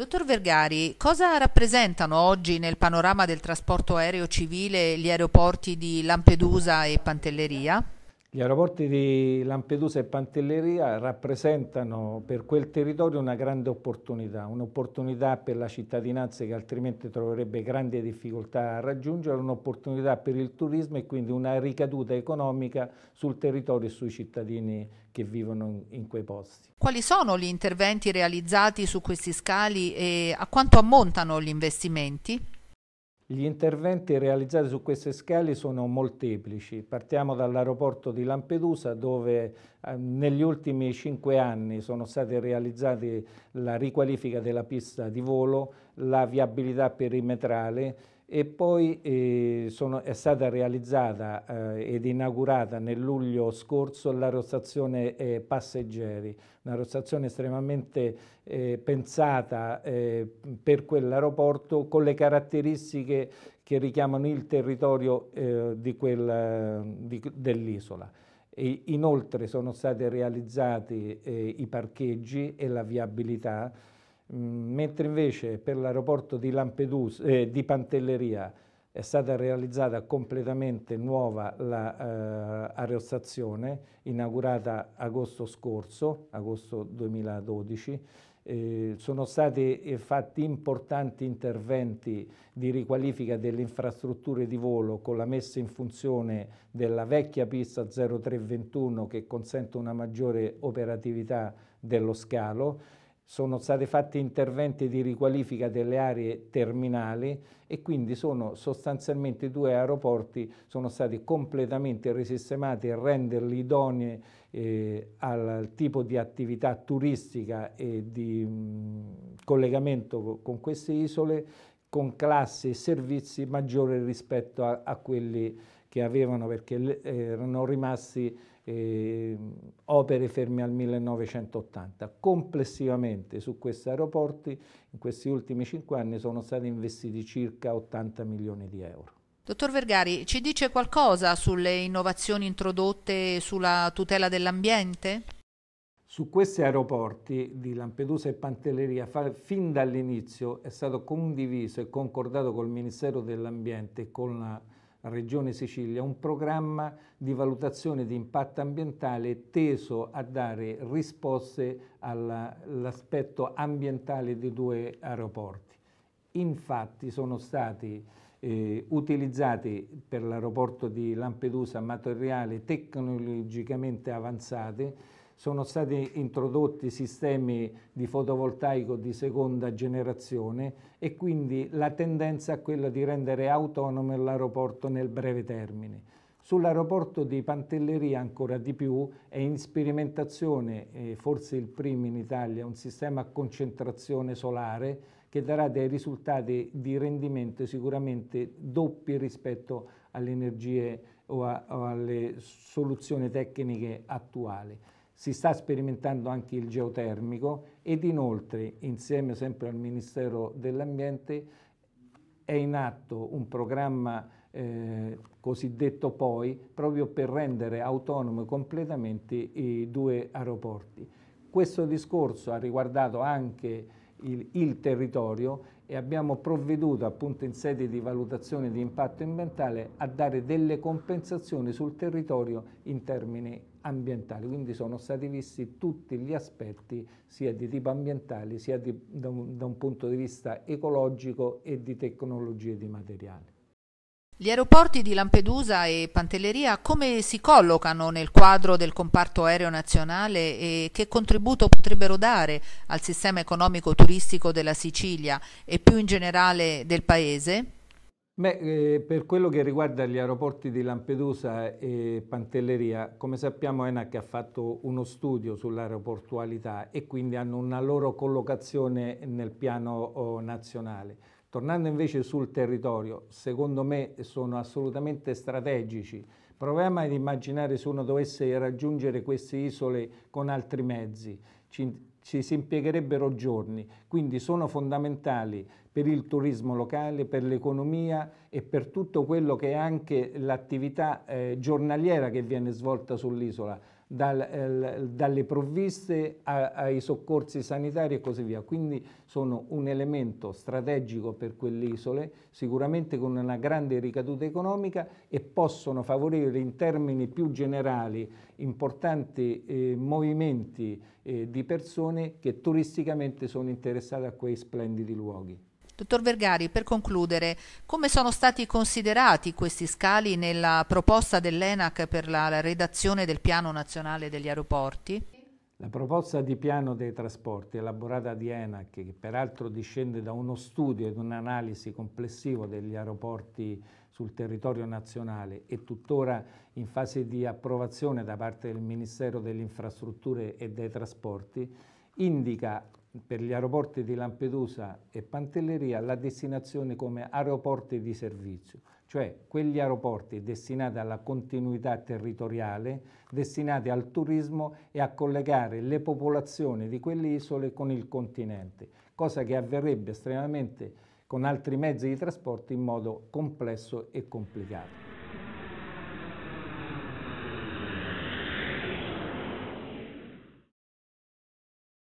Dottor Vergari, cosa rappresentano oggi nel panorama del trasporto aereo civile gli aeroporti di Lampedusa e Pantelleria? Gli aeroporti di Lampedusa e Pantelleria rappresentano per quel territorio una grande opportunità, un'opportunità per la cittadinanza che altrimenti troverebbe grande difficoltà a raggiungere, un'opportunità per il turismo e quindi una ricaduta economica sul territorio e sui cittadini che vivono in quei posti. Quali sono gli interventi realizzati su questi scali e a quanto ammontano gli investimenti? Gli interventi realizzati su queste scale sono molteplici. Partiamo dall'aeroporto di Lampedusa dove eh, negli ultimi cinque anni sono state realizzate la riqualifica della pista di volo, la viabilità perimetrale, e poi eh, sono, è stata realizzata eh, ed inaugurata nel luglio scorso l'aerostazione eh, passeggeri, un'aerostazione estremamente eh, pensata eh, per quell'aeroporto con le caratteristiche che richiamano il territorio eh, dell'isola. inoltre sono stati realizzati i parcheggi e la viabilità Mm, mentre invece per l'aeroporto di, eh, di, Pantelleria è stata realizzata completamente nuova l'aerostazione, la, eh, inaugurata agosto scorso, agosto 2012, eh, sono stati eh, fatti importanti interventi di riqualifica delle infrastrutture di volo con la messa in funzione della vecchia pista 0321 che consente una maggiore operatività dello scalo sono stati fatti interventi di riqualifica delle aree terminali e quindi sono sostanzialmente due aeroporti sono stati completamente risistemati e renderli idonei eh, al tipo di attività turistica e di mh, collegamento con queste isole con classi e servizi maggiori rispetto a, a quelli che avevano perché erano rimasti eh, opere ferme al 1980. Complessivamente su questi aeroporti in questi ultimi cinque anni sono stati investiti circa 80 milioni di euro. Dottor Vergari, ci dice qualcosa sulle innovazioni introdotte sulla tutela dell'ambiente? Su questi aeroporti di Lampedusa e Pantelleria fin dall'inizio è stato condiviso e concordato col Ministero dell'Ambiente e con la Regione Sicilia, un programma di valutazione di impatto ambientale teso a dare risposte all'aspetto ambientale dei due aeroporti. Infatti sono stati eh, utilizzati per l'aeroporto di Lampedusa materiali tecnologicamente avanzati sono stati introdotti sistemi di fotovoltaico di seconda generazione e quindi la tendenza è quella di rendere autonomo l'aeroporto nel breve termine. Sull'aeroporto di Pantelleria ancora di più è in sperimentazione, forse il primo in Italia, un sistema a concentrazione solare che darà dei risultati di rendimento sicuramente doppi rispetto alle energie o, a, o alle soluzioni tecniche attuali si sta sperimentando anche il geotermico ed inoltre, insieme sempre al Ministero dell'Ambiente, è in atto un programma eh, cosiddetto POI proprio per rendere autonomi completamente i due aeroporti. Questo discorso ha riguardato anche il, il territorio e abbiamo provveduto appunto in sede di valutazione di impatto ambientale a dare delle compensazioni sul territorio in termini ambientali, quindi sono stati visti tutti gli aspetti sia di tipo ambientale sia di, da, un, da un punto di vista ecologico e di tecnologie di materiale. Gli aeroporti di Lampedusa e Pantelleria come si collocano nel quadro del comparto aereo nazionale e che contributo potrebbero dare al sistema economico turistico della Sicilia e più in generale del Paese? Beh, eh, per quello che riguarda gli aeroporti di Lampedusa e Pantelleria, come sappiamo ENAC ha fatto uno studio sull'aeroportualità e quindi hanno una loro collocazione nel piano oh, nazionale. Tornando invece sul territorio, secondo me sono assolutamente strategici. Proviamo ad immaginare se uno dovesse raggiungere queste isole con altri mezzi. Ci, ci si impiegherebbero giorni, quindi sono fondamentali per il turismo locale, per l'economia e per tutto quello che è anche l'attività eh, giornaliera che viene svolta sull'isola dal, eh, dalle provviste a, ai soccorsi sanitari e così via. Quindi sono un elemento strategico per quelle isole, sicuramente con una grande ricaduta economica e possono favorire in termini più generali importanti eh, movimenti eh, di persone che turisticamente sono interessate a quei splendidi luoghi. Dottor Vergari, per concludere, come sono stati considerati questi scali nella proposta dell'ENAC per la redazione del Piano Nazionale degli Aeroporti? La proposta di piano dei trasporti elaborata di ENAC, che peraltro discende da uno studio ed un'analisi complessivo degli aeroporti sul territorio nazionale e tuttora in fase di approvazione da parte del Ministero delle Infrastrutture e dei Trasporti, indica per gli aeroporti di Lampedusa e Pantelleria la destinazione come aeroporti di servizio, cioè quegli aeroporti destinati alla continuità territoriale, destinati al turismo e a collegare le popolazioni di quelle isole con il continente, cosa che avverrebbe estremamente con altri mezzi di trasporto in modo complesso e complicato.